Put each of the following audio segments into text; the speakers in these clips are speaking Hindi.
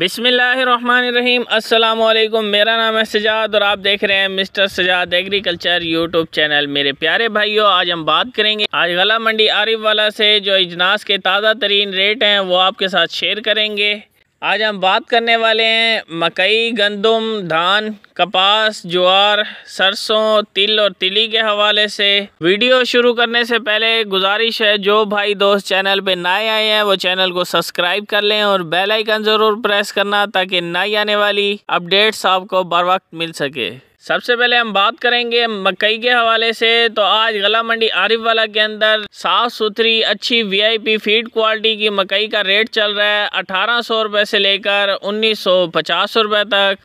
बिसमीम अल्लाम मेरा नाम है सजाद और आप देख रहे हैं mister Sajjad agriculture YouTube channel मेरे प्यारे भाइयों आज हम बात करेंगे आज गला मंडी आरिफ वाला से जो इजनास के ताज़ा तरीन रेट हैं वो आपके साथ शेयर करेंगे आज हम बात करने वाले हैं मकई गंदम धान कपास ज्वार सरसों तिल और तिली के हवाले से वीडियो शुरू करने से पहले गुजारिश है जो भाई दोस्त चैनल पे नए आए हैं वो चैनल को सब्सक्राइब कर लें और बेल आइकन ज़रूर प्रेस करना ताकि नई आने वाली अपडेट्स आपको बर वक्त मिल सके सबसे पहले हम बात करेंगे मकई के हवाले से तो आज गला मंडी आरिफ वाला के अंदर साफ सुथरी अच्छी वीआईपी फीड क्वालिटी की मकई का रेट चल रहा है अठारह सौ रुपये से लेकर उन्नीस सौ पचास रुपये तक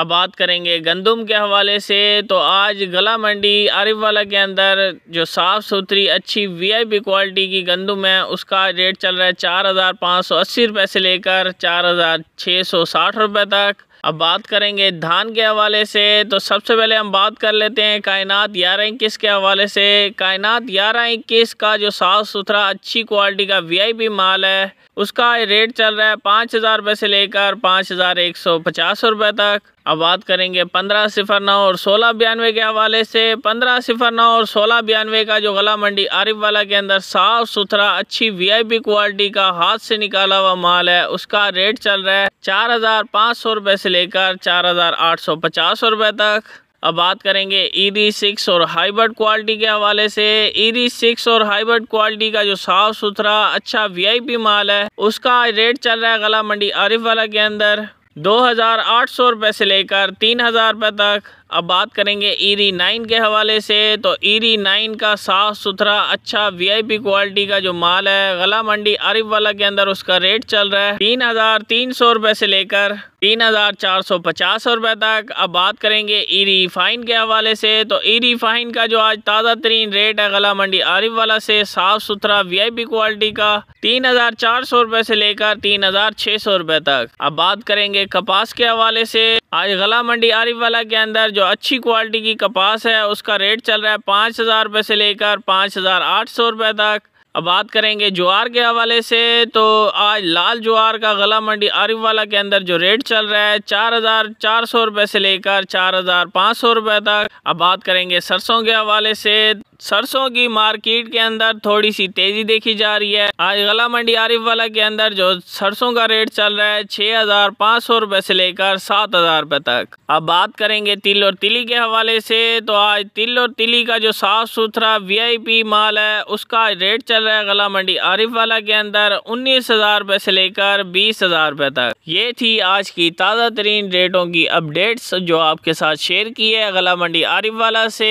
अब बात करेंगे गंदम के हवाले से तो आज गला मंडी आरिफ वाला के अंदर जो साफ़ सुथरी अच्छी वीआईपी क्वालिटी की गंदम है उसका रेट चल रहा है चार हज़ार पाँच सौ अस्सी रुपये से लेकर चार हज़ार छः सौ साठ रुपये तक अब बात करेंगे धान के हवाले से तो सबसे पहले हम बात कर लेते हैं कायनात ग्यारह इक्कीस के हवाले से कायनात ग्यारह इक्कीस का जो साफ सुथरा अच्छी क्वालिटी का वीआईपी माल है उसका रेट चल रहा है पाँच हज़ार रुपये से लेकर पाँच हज़ार एक सौ पचास रुपये तक अब बात करेंगे पंद्रह सिफर नौ और सोलह बयानवे के हवाले से पंद्रह सिफर नौ और सोलह बयानवे का जो गला मंडी आरिफ वाला के अंदर साफ सुथरा अच्छी वीआईपी क्वालिटी का हाथ से निकाला हुआ माल है उसका रेट चल रहा है चार हज़ार पाँच सौ रुपये से लेकर चार हज़ार आठ सौ पचास रुपये तक अब बात करेंगे ईडी e सिक्स और हाइब्रिड क्वालिटी के हवाले से ईडी e सिक्स और हाइब्रिड क्वालिटी का जो साफ सुथरा अच्छा वीआईपी माल है उसका रेट चल रहा है गला मंडी आरिफ वाला के अंदर दो हज़ार आठ सौ रुपये से लेकर तीन हज़ार रुपये तक अब बात करेंगे ईरी e नाइन के हवाले से तो ईरी e नाइन का साफ़ सुथरा अच्छा वीआईपी क्वालिटी का जो माल है गला मंडी आरिफ वाला के अंदर उसका रेट चल रहा है तीन हज़ार तीन सौ रुपये से लेकर तीन हज़ार चार सौ पचास रुपये तक अब बात करेंगे ईरी e रिफाइन के हवाले से तो ईरी फाइन का जो आज ताज़ा तरीन रेट है गला मंडी आरिफ वाला से साफ़ सुथरा वी आई पी क्वालिटी का तीन हज़ार चार सौ से लेकर तीन हज़ार सौ तक अब बात करेंगे कपास के हवाले से आज गला मंडी आरिफ वाला के अंदर जो अच्छी क्वालिटी की कपास है उसका रेट चल रहा है पाँच हज़ार रुपये से लेकर पाँच हज़ार आठ सौ रुपये तक अब बात करेंगे ज्वार के हवाले से तो आज लाल ज्वार का गला मंडी आरिफ वाला के अंदर जो रेट चल रहा है चार हज़ार चार सौ रुपये से लेकर चार हज़ार पाँच सौ रुपये तक अब बात करेंगे सरसों के हवाले से सरसों की मार्केट के अंदर थोड़ी सी तेज़ी देखी जा रही है आज गला मंडी आरिफ वाला के अंदर जो सरसों का रेट चल रहा है छः हज़ार पाँच सौ रुपये से लेकर सात हज़ार रुपये तक अब बात करेंगे तिल और तिली के हवाले से तो आज तिल और तिली का जो साफ़ सुथरा पी माल है उसका रेट चल चल रहा है गला मंडी आरिफ वाला के अंदर उन्नीस हज़ार रुपये से लेकर बीस हज़ार रुपये तक ये थी आज की ताज़ा तरीन रेटों की अपडेट्स जो आपके साथ शेयर की है गला मंडी आरिफ वाला से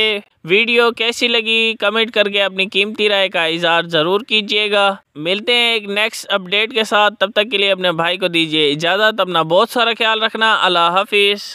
वीडियो कैसी लगी कमेंट करके अपनी कीमती राय का इजहार ज़रूर कीजिएगा मिलते हैं एक नेक्स्ट अपडेट के साथ तब तक के लिए अपने भाई को दीजिए इजाज़त अपना बहुत सारा ख्याल रखना अल्लाह हाफिज़